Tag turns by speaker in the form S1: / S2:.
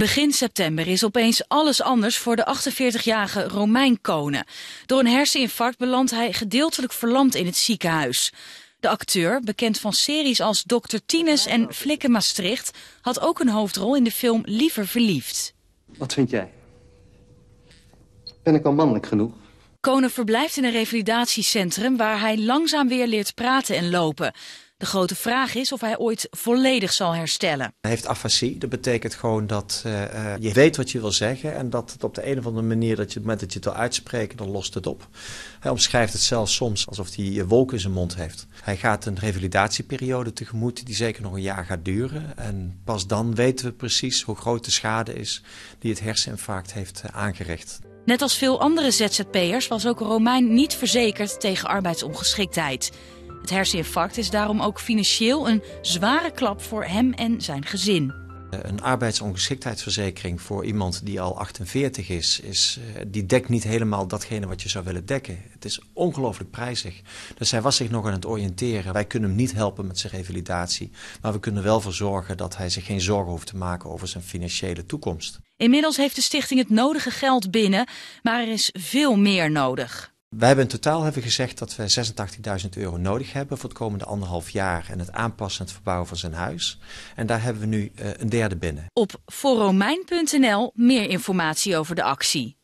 S1: Begin september is opeens alles anders voor de 48-jarige Romein Konen. Door een herseninfarct belandt hij gedeeltelijk verlamd in het ziekenhuis. De acteur, bekend van series als Dr. Tines en Flikken Maastricht, had ook een hoofdrol in de film Liever Verliefd.
S2: Wat vind jij? Ben ik al mannelijk genoeg?
S1: Konen verblijft in een revalidatiecentrum waar hij langzaam weer leert praten en lopen. De grote vraag is of hij ooit volledig zal herstellen.
S2: Hij heeft afasie. Dat betekent gewoon dat eh, eh, je weet wat je wil zeggen. En dat het op de een of andere manier, dat je, op het dat je het wil uitspreken, dan lost het op. Hij omschrijft het zelfs soms alsof hij eh, wolken in zijn mond heeft. Hij gaat een revalidatieperiode tegemoet die zeker nog een jaar gaat duren. En pas dan weten we precies hoe groot de schade is die het herseninfarct heeft aangericht.
S1: Net als veel andere ZZP'ers was ook Romein niet verzekerd tegen arbeidsongeschiktheid. Het herseninfarct is daarom ook financieel een zware klap voor hem en zijn gezin.
S2: Eh, een arbeidsongeschiktheidsverzekering voor iemand die al 48 is, is eh, die dekt niet helemaal datgene wat je zou willen dekken. Het is ongelooflijk prijzig. Dus hij was zich nog aan het oriënteren. Wij kunnen hem niet helpen met zijn revalidatie, maar we kunnen wel voor zorgen dat hij zich geen zorgen hoeft te maken over zijn financiële toekomst.
S1: Inmiddels heeft de stichting het nodige geld binnen, maar er is veel meer nodig.
S2: Wij hebben in totaal hebben gezegd dat we 86.000 euro nodig hebben voor het komende anderhalf jaar en het aanpassen en het verbouwen van zijn huis. En daar hebben we nu eh, een derde binnen.
S1: Op foromijn.nl meer informatie over de actie.